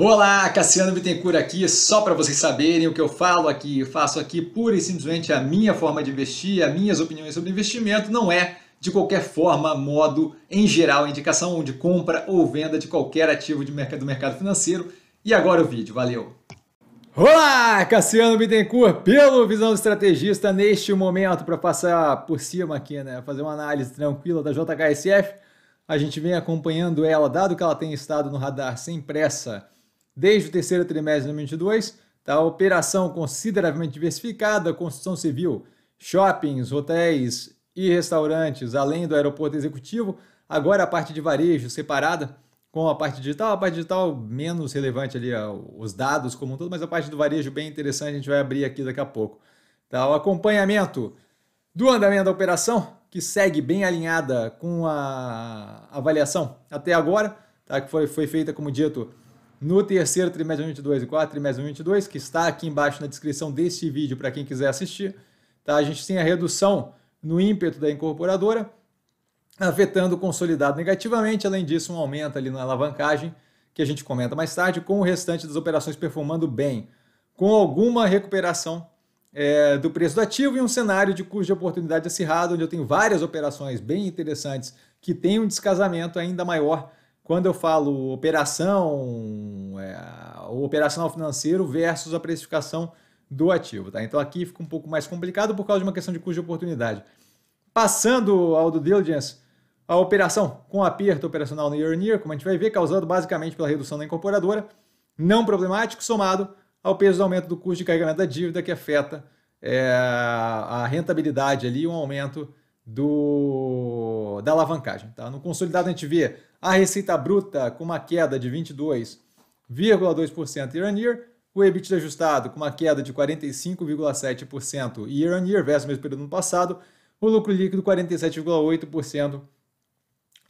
Olá, Cassiano Bittencourt aqui, só para vocês saberem o que eu falo aqui, eu faço aqui pura e simplesmente a minha forma de investir, as minhas opiniões sobre investimento, não é de qualquer forma, modo, em geral, indicação de compra ou venda de qualquer ativo de mercado, do mercado financeiro. E agora o vídeo, valeu! Olá, Cassiano Bittencourt, pelo Visão Estrategista, neste momento, para passar por cima aqui, né, fazer uma análise tranquila da JHSF, a gente vem acompanhando ela, dado que ela tem estado no radar sem pressa, desde o terceiro trimestre de 2022, da tá? operação consideravelmente diversificada, construção civil, shoppings, hotéis e restaurantes, além do aeroporto executivo, agora a parte de varejo separada com a parte digital, a parte digital menos relevante ali, os dados como um todo, mas a parte do varejo bem interessante, a gente vai abrir aqui daqui a pouco. Tá, o acompanhamento do andamento da operação, que segue bem alinhada com a avaliação até agora, tá, que foi, foi feita, como dito, no terceiro trimestre de 2022 e quarto trimestre de 2022, que está aqui embaixo na descrição deste vídeo para quem quiser assistir, tá? a gente tem a redução no ímpeto da incorporadora, afetando o consolidado negativamente, além disso, um aumento ali na alavancagem, que a gente comenta mais tarde, com o restante das operações performando bem, com alguma recuperação é, do preço do ativo e um cenário de custo de oportunidade acirrado, onde eu tenho várias operações bem interessantes que têm um descasamento ainda maior quando eu falo operação, é, operacional financeiro versus a precificação do ativo. Tá? Então aqui fica um pouco mais complicado por causa de uma questão de custo de oportunidade. Passando ao do diligence, a operação com aperto operacional no year on year, como a gente vai ver, causado basicamente pela redução da incorporadora, não problemático, somado ao peso do aumento do custo de carregamento da dívida que afeta é, a rentabilidade ali, um aumento do, da alavancagem. Tá? No consolidado, a gente vê a receita bruta com uma queda de 22,2% year on year, o EBITDA ajustado com uma queda de 45,7% year on year versus o mesmo período do ano passado, o lucro líquido 47,8%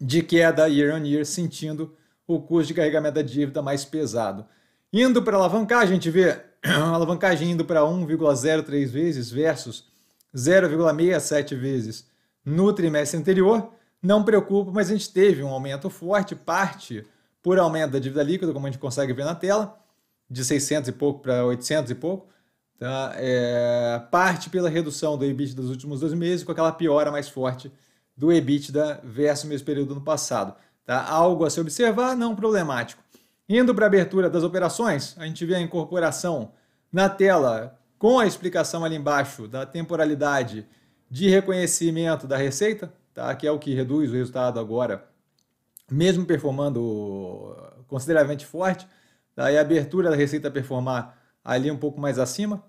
de queda year on year, sentindo o custo de carregamento da dívida mais pesado. Indo para a alavancagem, a gente vê a alavancagem indo para 1,03 vezes versus 0,67 vezes no trimestre anterior. Não preocupa, mas a gente teve um aumento forte, parte por aumento da dívida líquida, como a gente consegue ver na tela, de 600 e pouco para 800 e pouco, tá? É, parte pela redução do EBIT dos últimos dois meses, com aquela piora mais forte do EBITDA versus o mesmo período no passado. Tá? Algo a se observar, não problemático. Indo para a abertura das operações, a gente vê a incorporação na tela com a explicação ali embaixo da temporalidade de reconhecimento da receita, tá? que é o que reduz o resultado agora, mesmo performando consideravelmente forte, tá? e a abertura da receita performar ali um pouco mais acima.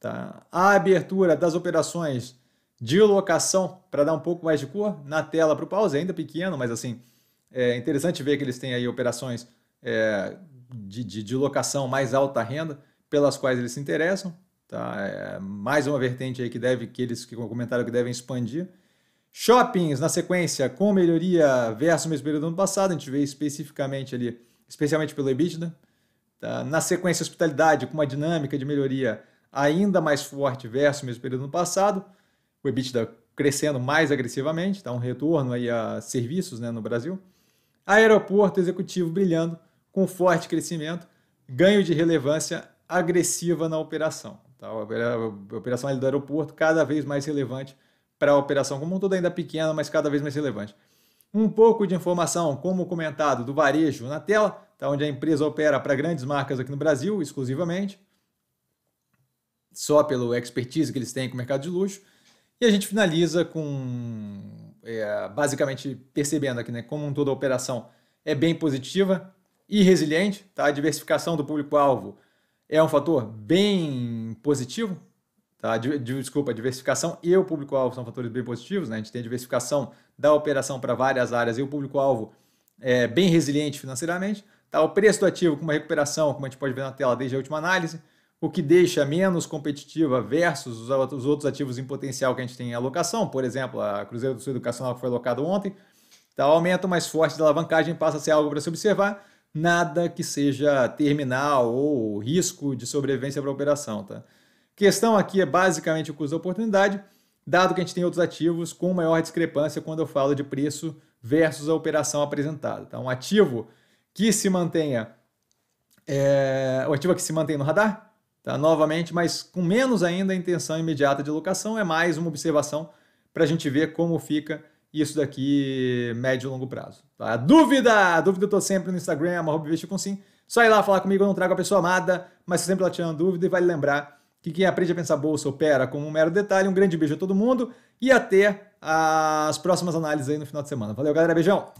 Tá? A abertura das operações de locação para dar um pouco mais de cor na tela para o pause, ainda pequeno, mas assim, é interessante ver que eles têm aí operações é, de, de, de locação mais alta renda, pelas quais eles se interessam, Tá? É mais uma vertente aí que deve, que eles que comentaram que devem expandir. Shoppings, na sequência, com melhoria versus o mesmo período do ano passado, a gente vê especificamente ali, especialmente pelo EBITDA. Tá? Na sequência, hospitalidade, com uma dinâmica de melhoria ainda mais forte versus o mesmo período do ano passado. O EBITDA crescendo mais agressivamente, tá? um retorno aí a serviços né, no Brasil. Aeroporto executivo brilhando, com forte crescimento, ganho de relevância agressiva na operação. Tá? A operação do aeroporto cada vez mais relevante para a operação como um todo, ainda pequena, mas cada vez mais relevante. Um pouco de informação, como comentado, do varejo na tela, tá? onde a empresa opera para grandes marcas aqui no Brasil, exclusivamente, só pelo expertise que eles têm com o mercado de luxo. E a gente finaliza com, é, basicamente, percebendo aqui, né, como um todo a operação é bem positiva e resiliente, tá? a diversificação do público-alvo é um fator bem positivo, tá? desculpa, a diversificação e o público-alvo são fatores bem positivos, né? a gente tem a diversificação da operação para várias áreas e o público-alvo é bem resiliente financeiramente, tá? o preço do ativo com uma recuperação, como a gente pode ver na tela desde a última análise, o que deixa menos competitiva versus os outros ativos em potencial que a gente tem em alocação, por exemplo, a Cruzeiro do Sul Educacional que foi alocado ontem, tá? o aumento mais forte da alavancagem passa a ser algo para se observar, nada que seja terminal ou risco de sobrevivência para a operação. Tá? Questão aqui é basicamente o custo da oportunidade, dado que a gente tem outros ativos com maior discrepância quando eu falo de preço versus a operação apresentada. Tá? Um ativo que se mantenha, é, o ativo que se mantém no radar, tá? novamente, mas com menos ainda a intenção imediata de locação, é mais uma observação para a gente ver como fica isso daqui médio e longo prazo. Tá? Dúvida! Dúvida eu tô sempre no Instagram, arroba com sim. Só ir lá falar comigo, eu não trago a pessoa amada, mas sempre lá tirando dúvida e vale lembrar que quem aprende a pensar bolsa opera como um mero detalhe. Um grande beijo a todo mundo e até as próximas análises aí no final de semana. Valeu, galera. Beijão!